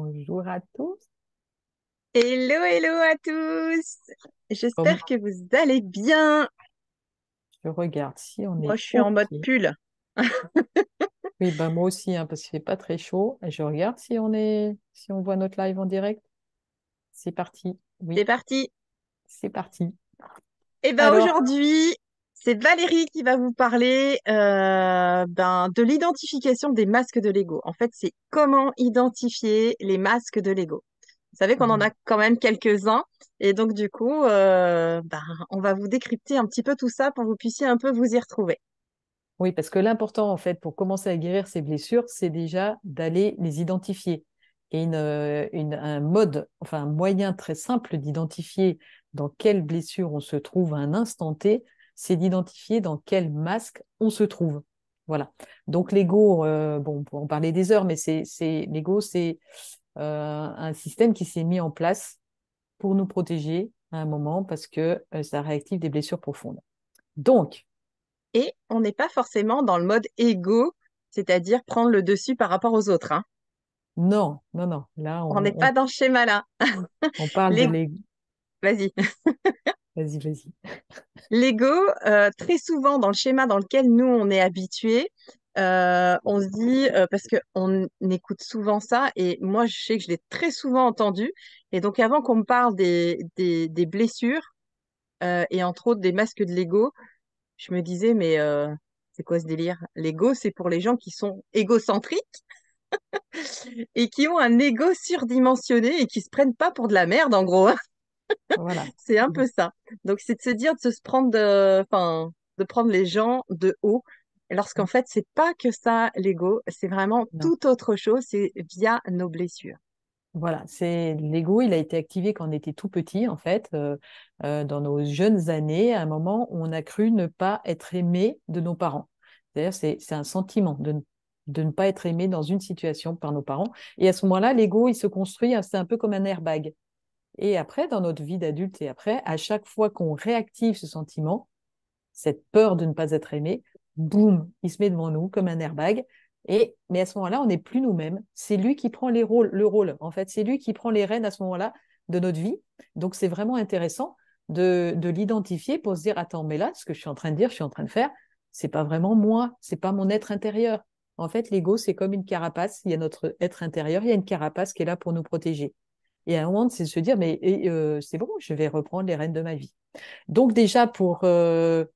Bonjour à tous. Hello, hello à tous. J'espère que vous allez bien. Je regarde si on est. Moi, je suis en mode pull. oui, ben moi aussi, hein, parce qu'il fait pas très chaud. Je regarde si on est, si on voit notre live en direct. C'est parti. C'est parti. C'est parti. Et eh ben aujourd'hui, c'est Valérie qui va vous parler euh, ben, de l'identification des masques de Lego. En fait, c'est comment identifier les masques de Lego. Vous savez qu'on en mm. a quand même quelques-uns. Et donc, du coup, euh, ben, on va vous décrypter un petit peu tout ça pour que vous puissiez un peu vous y retrouver. Oui, parce que l'important, en fait, pour commencer à guérir ces blessures, c'est déjà d'aller les identifier. Et une, euh, un mode, enfin, un moyen très simple d'identifier dans quelle blessure on se trouve à un instant T, c'est d'identifier dans quel masque on se trouve. Voilà. Donc l'ego, euh, bon, on parlait des heures, mais c'est l'ego, c'est euh, un système qui s'est mis en place pour nous protéger à un moment parce que euh, ça réactive des blessures profondes. Donc. Et on n'est pas forcément dans le mode ego, c'est-à-dire prendre le dessus par rapport aux autres. Hein. Non, non, non. Là, on n'est pas dans ce schéma-là. on parle de l'ego. Vas-y. Vas-y, vas-y. L'ego, euh, très souvent dans le schéma dans lequel nous, on est habitués, euh, on se dit, euh, parce parce qu'on écoute souvent ça, et moi, je sais que je l'ai très souvent entendu, et donc avant qu'on me parle des, des, des blessures, et entre autres des masques de l'ego, je me disais, mais c'est quoi ce délire L'ego, c'est pour les gens qui sont égocentriques et qui ont un ego surdimensionné et qui se prennent pas pour de la merde, en gros. Hein. Voilà. c'est un mm. peu ça. Donc, c'est de se dire, de se prendre, enfin, de prendre les gens de haut, lorsqu'en fait, c'est pas que ça l'ego, c'est vraiment tout autre chose, c'est via nos blessures. Voilà, c'est l'ego, il a été activé quand on était tout petit, en fait, euh, euh, dans nos jeunes années, à un moment où on a cru ne pas être aimé de nos parents. c'est un sentiment de de ne pas être aimé dans une situation par nos parents. Et à ce moment-là, l'ego, il se construit, hein, c'est un peu comme un airbag. Et après, dans notre vie d'adulte et après, à chaque fois qu'on réactive ce sentiment, cette peur de ne pas être aimé, boum, il se met devant nous comme un airbag. Et, mais à ce moment-là, on n'est plus nous-mêmes. C'est lui qui prend les rôles, le rôle. En fait, c'est lui qui prend les rênes à ce moment-là de notre vie. Donc, c'est vraiment intéressant de, l'identifier pour se dire attends, mais là, ce que je suis en train de dire, je suis en train de faire, c'est pas vraiment moi, c'est pas mon être intérieur. En fait, l'ego, c'est comme une carapace. Il y a notre être intérieur, il y a une carapace qui est là pour nous protéger. Et à un moment, c'est de se dire, mais euh, c'est bon, je vais reprendre les rênes de ma vie. Donc déjà, pour euh,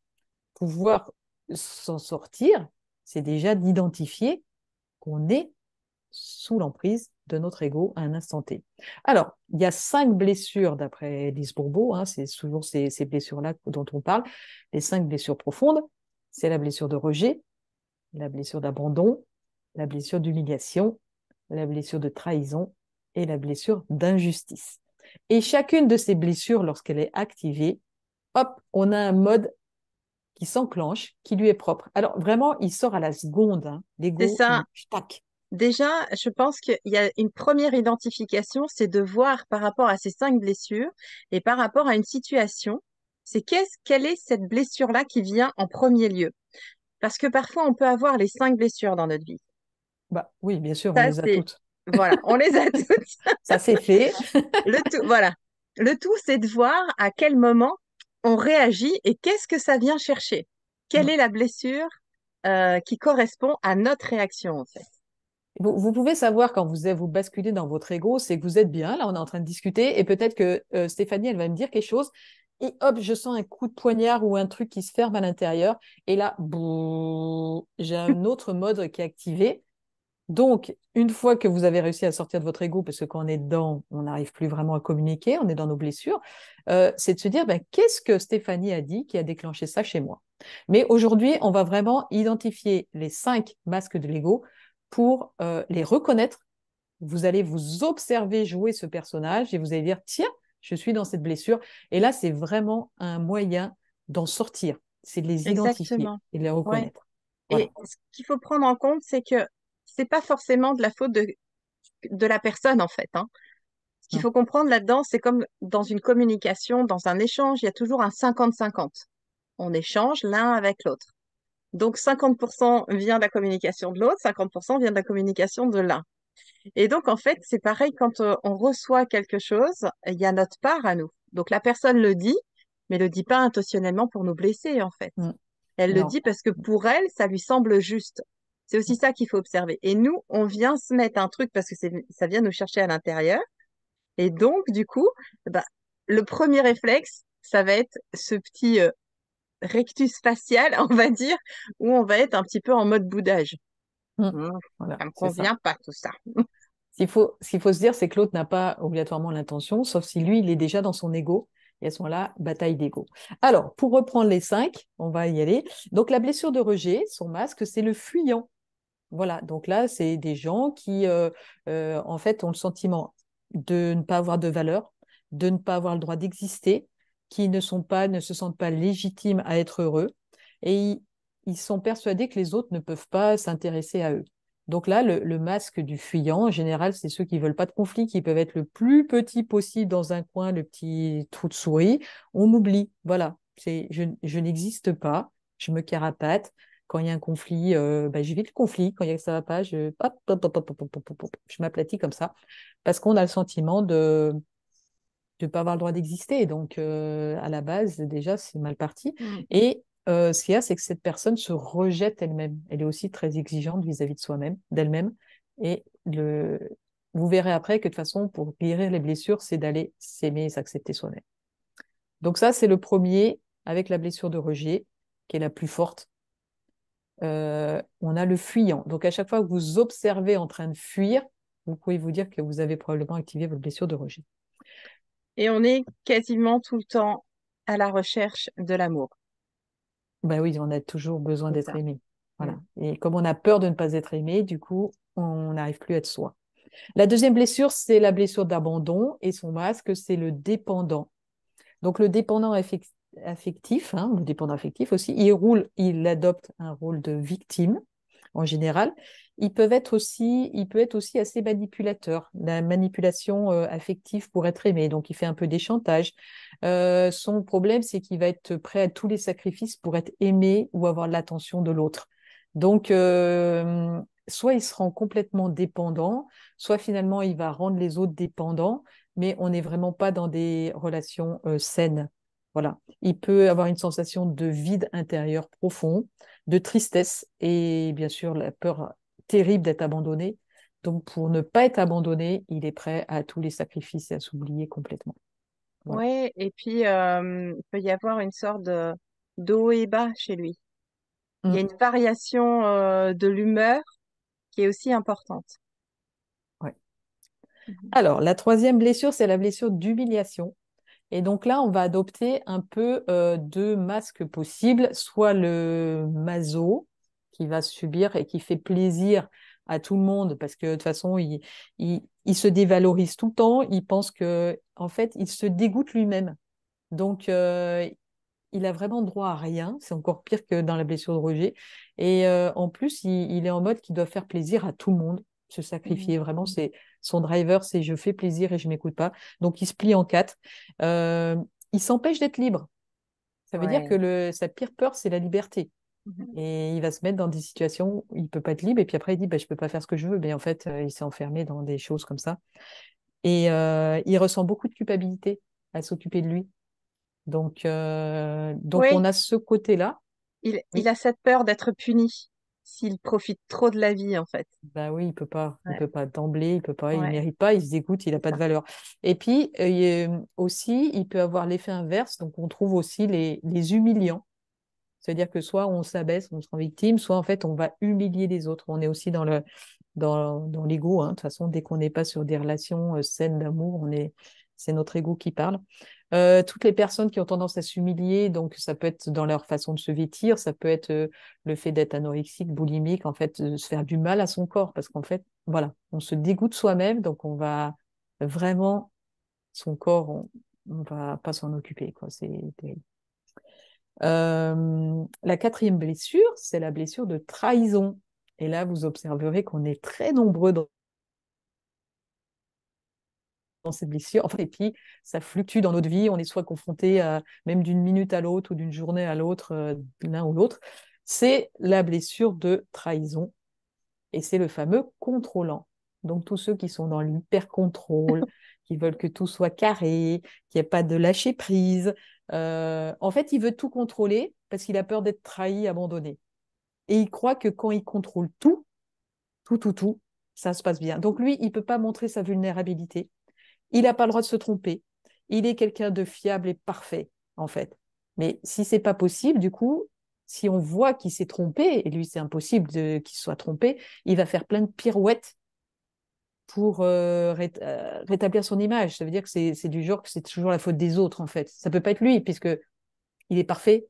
pouvoir s'en sortir, c'est déjà d'identifier qu'on est sous l'emprise de notre ego à un instant T. Alors, il y a cinq blessures d'après Elise Bourbeau, hein, c'est souvent ces, ces blessures-là dont on parle, les cinq blessures profondes. C'est la blessure de rejet, la blessure d'abandon, la blessure d'humiliation, la blessure de trahison, et la blessure d'injustice. Et chacune de ces blessures, lorsqu'elle est activée, hop, on a un mode qui s'enclenche, qui lui est propre. Alors vraiment, il sort à la seconde. Hein. Déjà, je pense qu'il y a une première identification, c'est de voir par rapport à ces cinq blessures et par rapport à une situation, c'est qu'est-ce, quelle est cette blessure-là qui vient en premier lieu Parce que parfois, on peut avoir les cinq blessures dans notre vie. Bah oui, bien sûr, on les a toutes. Voilà, on les a toutes. Ça c'est fait. le tout, voilà. Le tout, c'est de voir à quel moment on réagit et qu'est-ce que ça vient chercher. Quelle est la blessure euh, qui correspond à notre réaction en fait. Vous, pouvez savoir quand vous vous basculez dans votre ego, c'est que vous êtes bien. Là, on est en train de discuter et peut-être que euh, Stéphanie, elle va me dire quelque chose. Et hop, je sens un coup de poignard ou un truc qui se ferme à l'intérieur. Et là, j'ai un autre mode qui est activé. Donc, une fois que vous avez réussi à sortir de votre ego, parce que quand on est dedans, on n'arrive plus vraiment à communiquer, on est dans nos blessures, euh, c'est de se dire, ben, qu'est-ce que Stéphanie a dit qui a déclenché ça chez moi Mais aujourd'hui, on va vraiment identifier les cinq masques de l'ego pour euh, les reconnaître. Vous allez vous observer jouer ce personnage et vous allez dire, tiens, je suis dans cette blessure. Et là, c'est vraiment un moyen d'en sortir. C'est de les identifier et de les reconnaître. Et ce qu'il faut prendre en compte, c'est que c'est pas forcément de la faute de, la personne, en fait. Hein. Ce qu'il faut comprendre là-dedans, c'est comme dans une communication, dans un échange, il y a toujours un 50-50. On échange l'un avec l'autre. Donc 50% vient de la communication de l'autre, 50% vient de la communication de l'un. Et donc en fait, c'est pareil quand euh, on reçoit quelque chose, il y a notre part à nous. Donc la personne le dit, mais le dit pas intentionnellement pour nous blesser en fait. Mm. Elle le dit parce que pour elle, ça lui semble juste. C'est aussi ça qu'il faut observer. Et nous, on vient se mettre un truc parce que ça vient nous chercher à l'intérieur. Et donc, du coup, bah, le premier réflexe, ça va être ce petit euh, rectus facial, on va dire, où on va être un petit peu en mode boudage. Mmh. Mmh. ça me convient pas tout ça. Ce qu'il faut, se dire, c'est que l'autre n'a pas obligatoirement l'intention, sauf si lui, il est déjà dans son ego. Et à ce moment-là, bataille d'ego. Alors, pour reprendre les cinq, on va y aller. Donc, la blessure de rejet, son masque, c'est le fuyant. Voilà, donc là, c'est des gens qui, euh, euh, en fait, ont le sentiment de ne pas avoir de valeur, de ne pas avoir le droit d'exister, qui ne sont pas, ne se sentent pas légitimes à être heureux, et ils, sont persuadés que les autres ne peuvent pas s'intéresser à eux. Donc là, le, masque du fuyant, en général, c'est ceux qui ne veulent pas de conflit, qui peuvent être le plus petit possible dans un coin, le petit trou de souris. On m'oublie, voilà. C'est je n'existe pas, je me carapate, quand il y a un conflit, euh, bah, le conflit. Quand il y a que ça va pas, je, je m'aplatis comme ça. Parce qu'on a le sentiment de ne pas avoir le droit d'exister. Donc, euh, à la base, déjà, c'est mal parti. Mmh. Et euh, ce qu'il y a, c'est que cette personne se rejette elle-même. Elle est aussi très exigeante vis-à-vis de soi-même, d'elle-même. Et le... vous verrez après que de toute façon, pour guérir les blessures, c'est d'aller s'aimer et s'accepter soi-même. Donc ça, c'est le premier avec la blessure de rejet, qui est la plus forte euh, on a le fuyant. Donc à chaque fois que vous observez en train de fuir, vous pouvez vous dire que vous avez probablement activé votre blessure de rejet. Et on est quasiment tout le temps à la recherche de l'amour. Ben oui, on a toujours besoin d'être aimé. Voilà. Mm. Et comme on a peur de ne pas être aimé, du coup, on n'arrive plus à être soi. La deuxième blessure, c'est la blessure d'abandon et son masque, c'est le dépendant. Donc le dépendant, affectif, le hein, dépendant affectif aussi, il, roule, il adopte un rôle de victime en général. Ils peuvent être aussi, il peut être aussi assez manipulateur, la manipulation euh, affective pour être aimé. Donc, il fait un peu des chantages. Euh, son problème, c'est qu'il va être prêt à tous les sacrifices pour être aimé ou avoir l'attention de l'autre. Donc, euh, soit il se rend complètement dépendant, soit finalement il va rendre les autres dépendants, mais on n'est vraiment pas dans des relations saines il peut avoir une sensation de vide intérieur profond, de tristesse et bien sûr la peur terrible d'être abandonné. Donc pour ne pas être abandonné, il est prêt à tous les sacrifices et à s'oublier complètement. Oui, et puis il peut y avoir une sorte de d'eau et bas chez lui. Il y a mmh. une variation de l'humeur qui est aussi importante. Ouais. Mmh Alors, la troisième blessure, c'est la blessure d'humiliation. Et donc là, on va adopter un peu euh, deux masques possibles, soit le maso qui va subir et qui fait plaisir à tout le monde parce que de toute façon, il, se dévalorise tout le temps, il pense que en fait, il se dégoûte lui-même. Donc euh, il a vraiment droit à rien, c'est encore pire que dans la blessure de Roger. Et euh, en plus, il, est en mode qu'il doit faire plaisir à tout le monde, se mmh. sacrifier. Vraiment, mmh. c'est son driver, c'est je fais plaisir et je m'écoute pas. Donc, il se plie en quatre. Euh, il s'empêche d'être libre. Ça veut dire que sa pire peur, c'est la liberté. Mhm. Et il va se mettre dans des situations où il ne peut pas être libre. Et puis après, il dit bah, Je ne peux pas faire ce que je veux. Mais ben, en fait, euh, il s'est enfermé dans des choses comme ça. Et euh, il ressent beaucoup de culpabilité à s'occuper de lui. Donc, donc on a ce côté-là. il, a cette peur d'être puni s'il profite trop de la vie en fait. Bah oui, il peut pas, il peut pas d'emblée, il peut pas, il mérite pas, il se dégoûte, il n'a pas de valeur. Et puis euh, euh, aussi, il peut avoir l'effet inverse, donc on trouve aussi les, humiliants. C'est-à-dire que soit on s'abaisse, on se rend victime, soit en fait on va humilier les autres. On est aussi dans le dans, dans l'ego. Hein. De toute façon, dès qu'on n'est pas sur des relations euh, saines d'amour, on est c'est notre ego qui parle. Euh, toutes les personnes qui ont tendance à s'humilier, donc ça peut être dans leur façon de se vêtir, ça peut être euh, le fait d'être anorexique, boulimique, en fait, se faire du mal à son corps, parce qu'en fait, voilà, on se dégoûte soi-même, donc on va vraiment, son corps, on, ne va pas s'en occuper, quoi, c'est euh, la quatrième blessure, c'est la blessure de trahison. Et là, vous observerez qu'on est très nombreux dans dans cette blessure. Enfin, et puis, ça fluctue dans notre vie. On est soit confronté à, euh, même d'une minute à l'autre ou d'une journée à l'autre, euh, l'un ou l'autre. C'est la blessure de trahison. Et c'est le fameux contrôlant. Donc, tous ceux qui sont dans l'hyper-contrôle, qui veulent que tout soit carré, qu'il n'y ait pas de lâcher-prise. Euh, en fait, il veut tout contrôler parce qu'il a peur d'être trahi, abandonné. Et il croit que quand il contrôle tout, tout, tout, tout, ça se passe bien. Donc, lui, il ne peut pas montrer sa vulnérabilité il n'a pas le droit de se tromper. Il est quelqu'un de fiable et parfait, en fait. Mais si c'est pas possible, du coup, si on voit qu'il s'est trompé, et lui c'est impossible qu'il soit trompé, il va faire plein de pirouettes pour euh, euh, rétablir son image. Ça veut dire que c'est du genre que c'est toujours la faute des autres, en fait. Ça peut pas être lui, puisque il est parfait.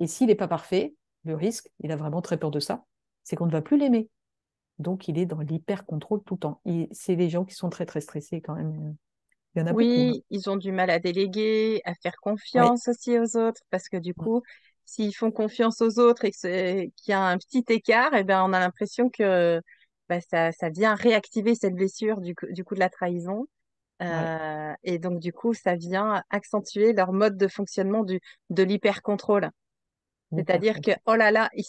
Et s'il n'est pas parfait, le risque, il a vraiment très peur de ça, c'est qu'on ne va plus l'aimer. Donc, il est dans l'hyper-contrôle tout le temps. C'est les gens qui sont très, très stressés quand même. Hein. oui, ils ont du mal à déléguer, à faire confiance aussi aux autres, parce que du coup, s'ils font confiance aux autres et qu'il y a un petit écart, eh ben, on a l'impression que bah, ça, vient réactiver cette blessure du, coup de la trahison. Euh, et donc, du coup, ça vient accentuer leur mode de fonctionnement de l'hyper-contrôle. Mmh, c'est-à-dire que, oh là là, euh,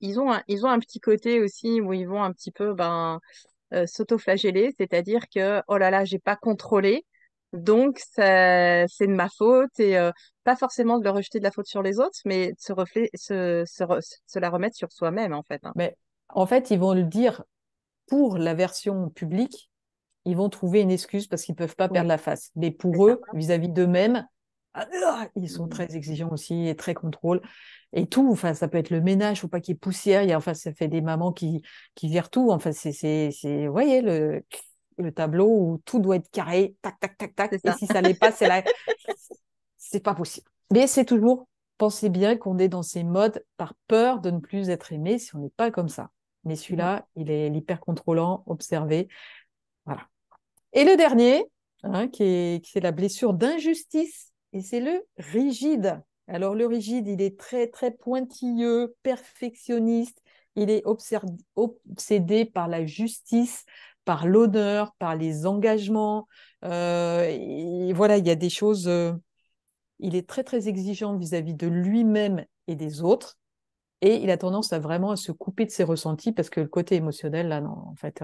ils, ont un, petit côté aussi où ils vont un petit peu ben, euh, s'autoflageller, c'est-à-dire que, oh là là, j'ai pas contrôlé, donc, c'est de ma faute et euh, pas forcément de le rejeter de la faute sur les autres, mais de se, se, se, la remettre sur soi-même, en fait. Hein. Mais en fait, ils vont le dire pour la version publique, ils vont trouver une excuse parce qu'ils ne peuvent pas perdre la face. Mais pour eux, vis-à-vis d'eux-mêmes, ah, ah, ils sont mmh. très exigeants aussi et très contrôle et tout. Enfin, ça peut être le ménage, ou pas qu'il y ait poussière. enfin, ça fait des mamans qui, qui virent tout. Enfin, c'est, c'est, voyez le le tableau où tout doit être carré, tac, tac, tac, tac. Et si ça n'est pas, c'est là. c'est pas possible. Mais c'est toujours, pensez bien qu'on est dans ces modes par peur de ne plus être aimé si on n'est pas comme ça. Mais celui-là, il est l'hyper contrôlant, observé. Voilà. Et le dernier, hein, qui est, c'est la blessure d'injustice, et c'est le rigide. Alors le rigide, il est très très pointilleux, perfectionniste, il est obsédé par la justice, par l'honneur, par les engagements. Euh, et voilà, il y a des choses. Euh, il est très très exigeant vis-à-vis de lui-même et des autres, et il a tendance à vraiment à se couper de ses ressentis parce que le côté émotionnel là, en fait,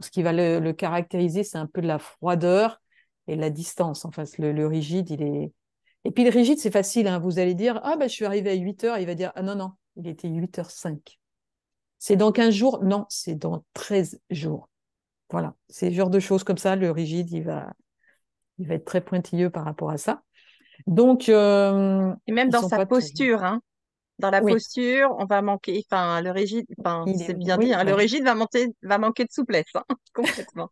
ce qui va le, caractériser, c'est un peu de la froideur et la distance. En face, le, rigide, il est. Et puis le rigide, c'est facile. Hein. vous allez dire, ah ben, je suis arrivé à 8 heures. Il va dire, ah, non non, il était 8 h 5 c'est dans 15 jours Non, c'est dans 13 jours. Voilà, c'est le genre de choses comme ça. Le rigide, il va, il va être très pointilleux par rapport à ça. Donc, euh, et même dans sa posture, hein. dans la posture, on va manquer. Enfin, le rigide, enfin, c'est bien hein, Le rigide va va manquer de souplesse, hein, complètement.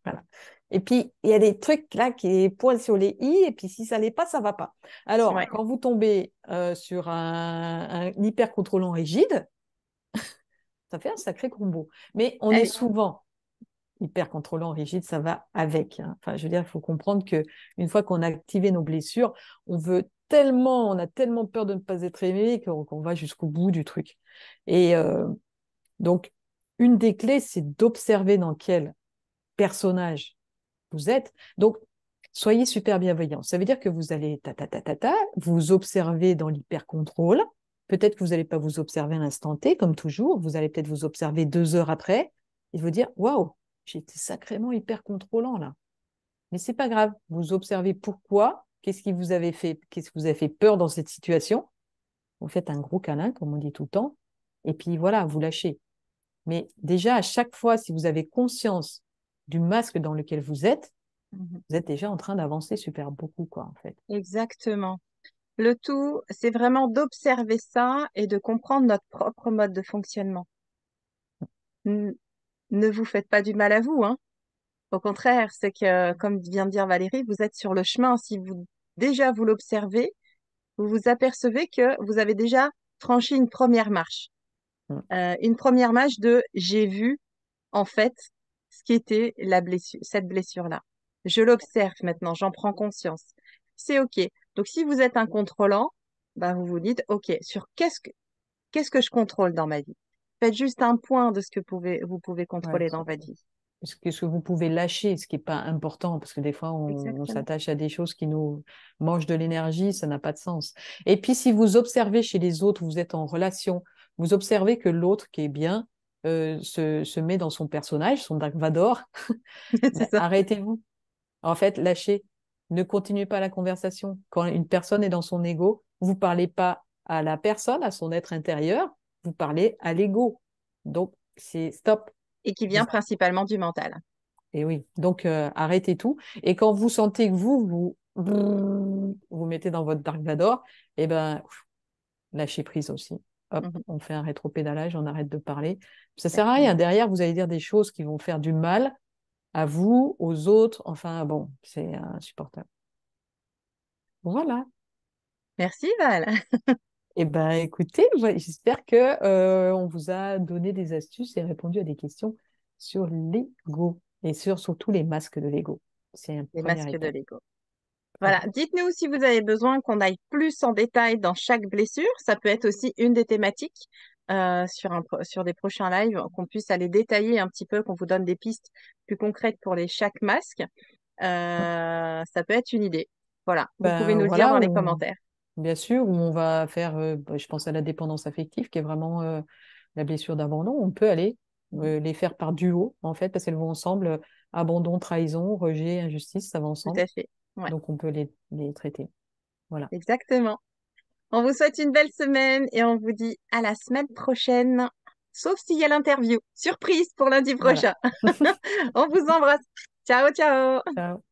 Et puis, il y a des trucs là qui est sur les i, et puis si ça l'est pas, ça va pas. Alors, quand vous tombez euh, sur un, un hyper contrôlant rigide, ça fait un sacré combo. Mais on eh est souvent hyper contrôlant, rigide, ça va avec. Hein. Enfin, je veux dire, il faut comprendre que une fois qu'on a activé nos blessures, on veut tellement, on a tellement peur de ne pas être aimé qu'on va jusqu'au bout du truc. Et euh, donc, une des clés, c'est d'observer dans quel personnage vous êtes. Donc, soyez super bienveillant. Ça veut dire que vous allez ta ta ta ta ta, vous observez dans l'hyper contrôle. Peut-être que vous n'allez pas vous observer à l'instant T, comme toujours. Vous allez peut-être vous observer deux heures après et vous dire waouh, J'étais sacrément hyper contrôlant là. Mais c'est pas grave. Vous observez pourquoi, qu'est-ce qui vous avait fait, qu'est-ce qui vous a fait peur dans cette situation. Vous faites un gros câlin, comme on dit tout le temps, et puis voilà, vous lâchez. Mais déjà, à chaque fois, si vous avez conscience du masque dans lequel vous êtes, mmh vous êtes déjà en train d'avancer super beaucoup, quoi, en fait. Exactement. Le tout, c'est vraiment d'observer ça et de comprendre notre propre mode de fonctionnement. Mmh ne vous faites pas du mal à vous. Hein. Au contraire, c'est que, comme vient de dire Valérie, vous êtes sur le chemin. Si vous déjà vous l'observez, vous vous apercevez que vous avez déjà franchi une première marche. Mm. Euh, une première marche de j'ai vu en fait ce qui était la blessure, cette blessure-là. Je l'observe maintenant, j'en prends conscience. C'est OK. Donc si vous êtes un contrôlant, ben, bah, vous vous dites OK, sur qu'est-ce que, qu'est-ce que je contrôle dans ma vie Faites juste un point de ce que pouvez, vous pouvez contrôler dans votre vie. Ce que, ce que, vous pouvez lâcher, ce qui n'est pas important, parce que des fois, on, s'attache à des choses qui nous mangent de l'énergie, ça n'a pas de sens. Et puis, si vous observez chez les autres, vous êtes en relation, vous observez que l'autre qui est bien euh, se, se, met dans son personnage, son Dark Vador, bah, arrêtez-vous. En fait, lâchez. Ne continuez pas la conversation. Quand une personne est dans son ego, vous ne parlez pas à la personne, à son être intérieur, vous parlez à l'ego. Donc, c'est stop. Et qui vient principalement du mental. Et oui, donc euh, arrêtez tout. Et quand vous sentez que vous, vous vous mettez dans votre Dark Vador, et eh ben, lâchez prise aussi. Hop, mhm. on fait un rétropédalage, on arrête de parler. Ça sert à rien. Derrière, vous allez dire des choses qui vont faire du mal à vous, aux autres. Enfin, bon, c'est insupportable. Voilà. Merci Val. Eh bien, écoutez, j'espère qu'on euh, vous a donné des astuces et répondu à des questions sur l'ego et surtout les masques de l'ego. C'est un les masques de l'ego. Voilà. Dites-nous si vous avez besoin qu'on aille plus en détail dans chaque blessure. Ça peut être aussi une des thématiques. Euh, sur, des prochains lives, qu'on puisse aller détailler un petit peu, qu'on vous donne des pistes plus concrètes pour les chaque masque. Euh, ça peut être une idée. Voilà, vous ben, pouvez nous le dire dans les commentaires bien sûr, où on va faire, euh, bah, je pense à la dépendance affective, qui est vraiment euh, la blessure d'abandon, on peut aller euh, les faire par duo, en fait, parce qu'elles vont ensemble, abandon, trahison, rejet, injustice, ça va ensemble. Tout à fait. Donc on peut les, traiter. Voilà. Exactement. On vous souhaite une belle semaine et on vous dit à la semaine prochaine, sauf s'il y a l'interview. Surprise pour lundi prochain. on vous embrasse. Ciao, ciao. Ciao.